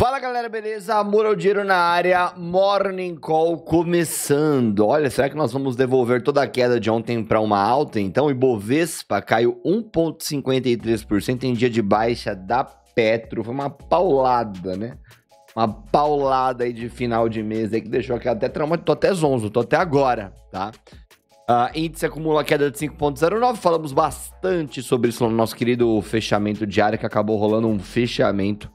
Fala galera, beleza? Amor ao dinheiro na área, Morning Call começando. Olha, será que nós vamos devolver toda a queda de ontem para uma alta? Então, Ibovespa caiu 1,53% em dia de baixa da Petro. Foi uma paulada, né? Uma paulada aí de final de mês aí que deixou aquela até trauma. Tô até zonzo, tô até agora, tá? Uh, índice acumula queda de 5,09. Falamos bastante sobre isso no nosso querido fechamento diário, que acabou rolando um fechamento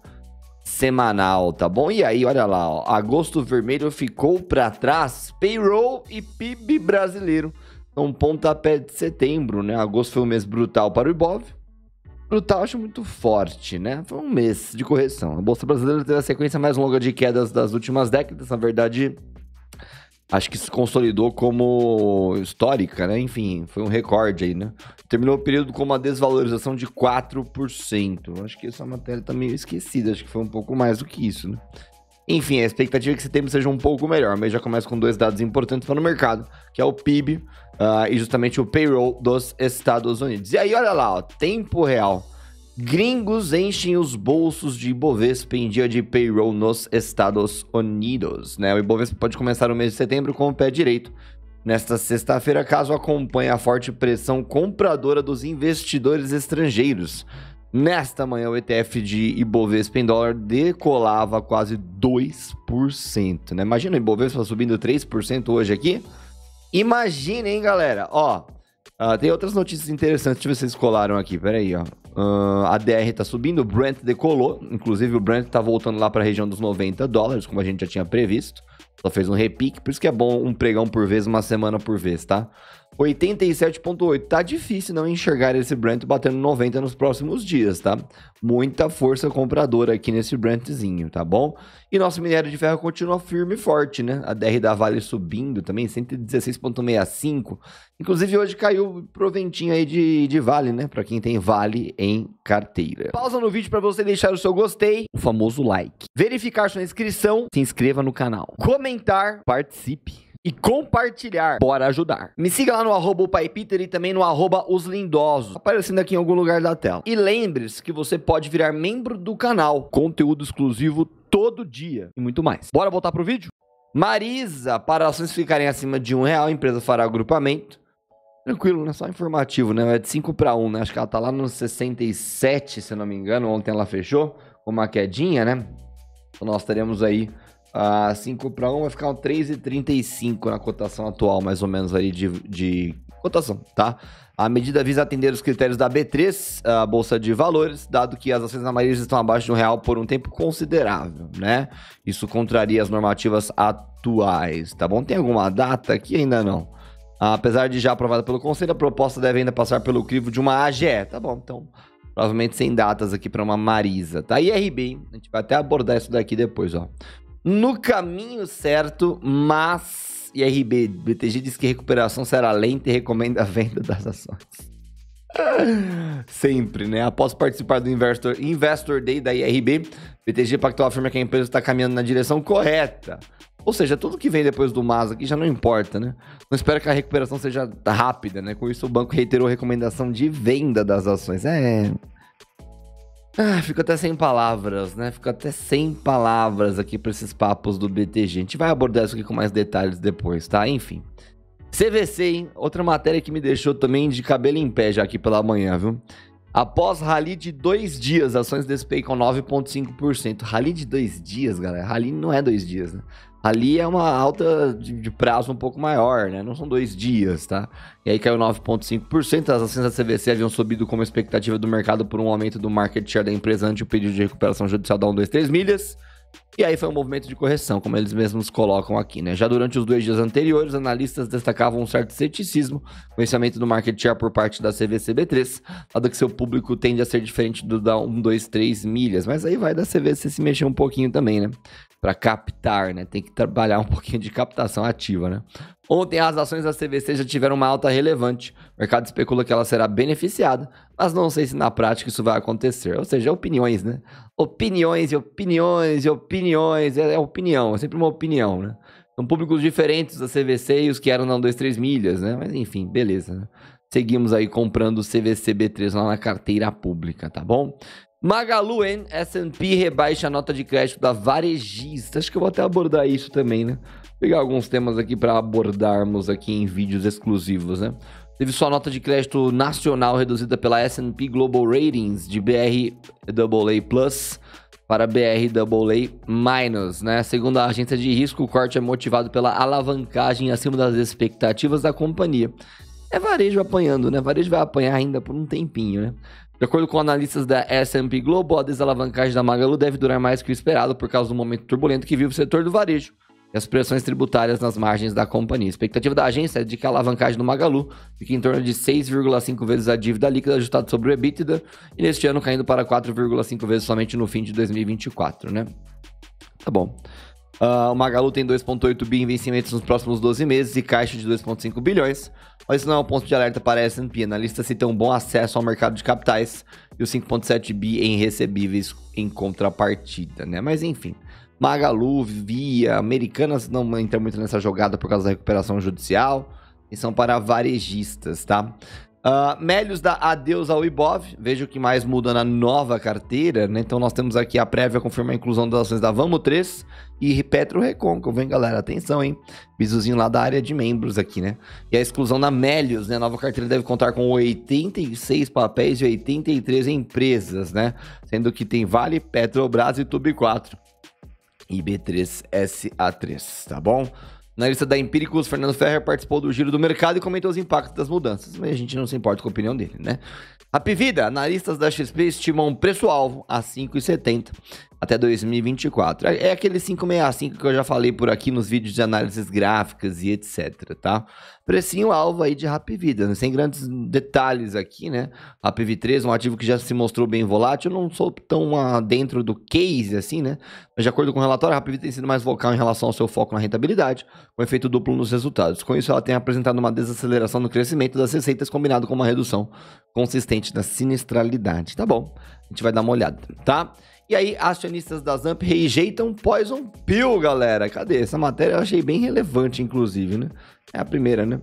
semanal, tá bom? E aí, olha lá, ó, agosto vermelho ficou para trás, payroll e PIB brasileiro. Então, pontapé de setembro, né? Agosto foi um mês brutal para o Ibov. Brutal, acho muito forte, né? Foi um mês de correção. A Bolsa Brasileira teve a sequência mais longa de quedas das últimas décadas, na verdade, acho que se consolidou como histórica, né? Enfim, foi um recorde aí, né? Terminou o período com uma desvalorização de 4%. Acho que essa matéria tá meio esquecida, acho que foi um pouco mais do que isso, né? Enfim, a expectativa é que setembro seja um pouco melhor, mas já começa com dois dados importantes para o mercado, que é o PIB uh, ah, e justamente o payroll dos Estados Unidos. E aí, olha lá, ó, tempo real Gringos enchem os bolsos de Ibovespa em dia de payroll nos Estados Unidos. Né? O Ibovespa pode começar o mês de setembro com o pé direito. Nesta sexta-feira, caso acompanhe a forte pressão compradora dos investidores estrangeiros. Nesta manhã, o ETF de Ibovespa em dólar decolava quase 2%. Né? Imagina o Ibovespa subindo 3% hoje aqui. Imagina, hein, galera? Ó, uh, tem outras notícias interessantes. Deixa eu ver se vocês colaram aqui. Peraí, ó. Uh, a DR tá subindo, o Brent decolou. Inclusive, o Brent tá voltando lá para a região dos 90 dólares, como a gente já tinha previsto. Só fez um repique, por isso que é bom um pregão por vez, uma semana por vez, tá? 87.8. Tá difícil não enxergar esse Brent batendo 90 nos próximos dias, tá? Muita força compradora aqui nesse Brentzinho, tá bom? E nosso minério de ferro continua firme e forte, né? A DR da Vale subindo também, 116.65. Inclusive hoje caiu proventinho aí de, de Vale, né? Para quem tem Vale em carteira. Pausa no vídeo para você deixar o seu gostei, o famoso like. Verificar sua inscrição, se inscreva no canal. Comentar, participe e compartilhar. Bora ajudar. Me siga lá no arroba Peter e também no arroba Os Lindosos, aparecendo aqui em algum lugar da tela. E lembre-se que você pode virar membro do canal, conteúdo exclusivo todo dia e muito mais. Bora voltar pro vídeo? Marisa, para ações ficarem acima de um real, a empresa fará agrupamento. Tranquilo, né? Só informativo, né? É de 5 para 1, né? Acho que ela tá lá nos 67, se eu não me engano. Ontem ela fechou com uma quedinha, né? Então nós teremos aí a 5 para 1 vai ficar um 3,35 na cotação atual, mais ou menos ali de, de cotação, tá? A medida visa atender os critérios da B3, a Bolsa de Valores, dado que as ações da Marisa estão abaixo de um real por um tempo considerável, né? Isso contraria as normativas atuais, tá bom? Tem alguma data aqui? Ainda não. Apesar de já aprovada pelo Conselho, a proposta deve ainda passar pelo crivo de uma AGE, tá bom? Então, provavelmente sem datas aqui para uma Marisa, tá? IRB, hein? a gente vai até abordar isso daqui depois, ó no caminho certo, mas. E RB, BTG diz que recuperação será lenta e recomenda a venda das ações. Sempre, né? Após participar do Investor, Investor Day da IRB, BTG Pactual afirma que a empresa está caminhando na direção correta. Ou seja, tudo que vem depois do MAS aqui já não importa, né? Não espera que a recuperação seja rápida, né? Com isso, o banco reiterou a recomendação de venda das ações. É. Ah, fico até sem palavras, né? Fico até sem palavras aqui para esses papos do BTG. A gente vai abordar isso aqui com mais detalhes depois, tá? Enfim. CVC, hein? Outra matéria que me deixou também de cabelo em pé já aqui pela manhã, viu? Após rally de dois dias, ações desse com 9,5%. Rally de dois dias, galera. Rally não é dois dias, né? Ali é uma alta de, de, prazo um pouco maior, né? Não são dois dias, tá? E aí caiu 9,5%. As ações da CVC haviam subido como expectativa do mercado por um aumento do market share da empresa ante o pedido de recuperação judicial da 123 milhas. E aí foi um movimento de correção, como eles mesmos colocam aqui, né? Já durante os dois dias anteriores, analistas destacavam um certo ceticismo no aumento do market share por parte da CVCB3, dado que seu público tende a ser diferente do da 123 milhas. Mas aí vai da CVC se mexer um pouquinho também, né? para captar, né? Tem que trabalhar um pouquinho de captação ativa, né? Ontem as ações da CVC já tiveram uma alta relevante. O mercado especula que ela será beneficiada, mas não sei se na prática isso vai acontecer. Ou seja, opiniões, né? Opiniões e opiniões e opiniões. É, é opinião, é sempre uma opinião, né? São públicos diferentes da CVC e os que eram na 23 milhas, né? Mas enfim, beleza, né? Seguimos aí comprando o CVC B3 lá na carteira pública, tá bom? Magalu em S&P rebaixa a nota de crédito da varejista. Acho que eu vou até abordar isso também, né? Vou pegar alguns temas aqui para abordarmos aqui em vídeos exclusivos, né? Teve sua nota de crédito nacional reduzida pela S&P Global Ratings de BR Plus para BRAA-, né? Segundo a agência de risco, o corte é motivado pela alavancagem acima das expectativas da companhia. É varejo apanhando, né? Varejo vai apanhar ainda por um tempinho, né? De acordo com analistas da S&P Global, a desalavancagem da Magalu deve durar mais que o esperado por causa do momento turbulento que vive o setor do varejo e as pressões tributárias nas margens da companhia. A expectativa da agência é de que a alavancagem do Magalu fique em torno de 6,5 vezes a dívida líquida ajustada sobre o EBITDA e neste ano caindo para 4,5 vezes somente no fim de 2024, né? Tá bom. Uh, o Magalu tem 2,8 bi em vencimentos nos próximos 12 meses e caixa de 2,5 bilhões. Mas isso não é um ponto de alerta para a S&P. Analistas citam um bom acesso ao mercado de capitais e os 5,7 bi em recebíveis em contrapartida, né? Mas enfim, Magalu, Via, Americanas não entram muito nessa jogada por causa da recuperação judicial e são para varejistas, tá? Uh, ah, Melios dá adeus ao Ibov. Veja o que mais muda na nova carteira, né? Então nós temos aqui a prévia confirma a inclusão das ações da Vamo 3 e Petro Recôncavo, vem galera? Atenção, hein? Bisuzinho lá da área de membros aqui, né? E a exclusão da Melios, né? A nova carteira deve contar com 86 papéis de 83 empresas, né? Sendo que tem Vale, Petrobras e Tube 4 e B3SA3, tá bom? Analista da Empíricos, Fernando Ferrer, participou do giro do mercado e comentou os impactos das mudanças, mas a gente não se importa com a opinião dele, né? A Pivida, analistas da XP estimam um preço-alvo a 5,70 até 2024. É, é aquele 565 que eu já falei por aqui nos vídeos de análises gráficas e etc, tá? Precinho alvo aí de vida né? sem grandes detalhes aqui, né? Rapvi 3, um ativo que já se mostrou bem volátil, eu não sou tão uh, dentro do case assim, né? Mas de acordo com o relatório, a Rapvi tem sido mais vocal em relação ao seu foco na rentabilidade, com efeito duplo nos resultados. Com isso, ela tem apresentado uma desaceleração no crescimento das receitas, combinado com uma redução consistente da sinistralidade. Tá bom, a gente vai dar uma olhada, tá? E aí, acionistas da Zamp rejeitam Poison Pill, galera. Cadê? Essa matéria eu achei bem relevante, inclusive, né? É a primeira, né? Uh,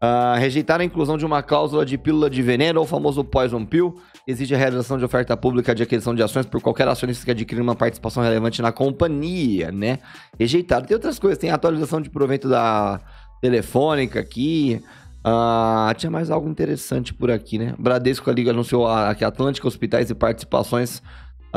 ah, rejeitar a inclusão de uma cláusula de pílula de veneno, ou famoso Poison Pill, exige a realização de oferta pública de aquisição de ações por qualquer acionista que adquira uma participação relevante na companhia, né? Rejeitado. Tem outras coisas, tem a atualização de proveito da telefônica aqui. Uh, tinha mais algo interessante por aqui, né? Bradesco a Liga anunciou aqui que Atlântica Hospitais e Participações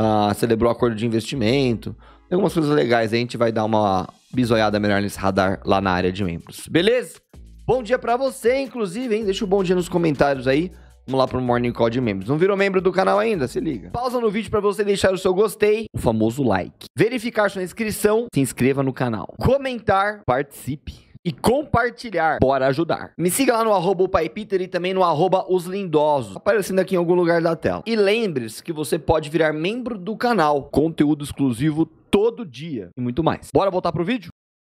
ah, celebrou acordo de investimento. Tem algumas coisas legais aí, a gente vai dar uma bisoiada melhor nesse radar lá na área de membros. Beleza? Bom dia para você, inclusive, hein? Deixa um bom dia nos comentários aí. Vamos lá pro Morning Call de membros. Não virou membro do canal ainda? Se liga. Pausa no vídeo para você deixar o seu gostei, o famoso like. Verificar sua inscrição, se inscreva no canal. Comentar, participe e compartilhar. Bora ajudar. Me siga lá no arroba Peter e também no arroba os lindosos, aparecendo aqui em algum lugar da tela. E lembre-se que você pode virar membro do canal, conteúdo exclusivo todo dia e muito mais. Bora voltar pro vídeo?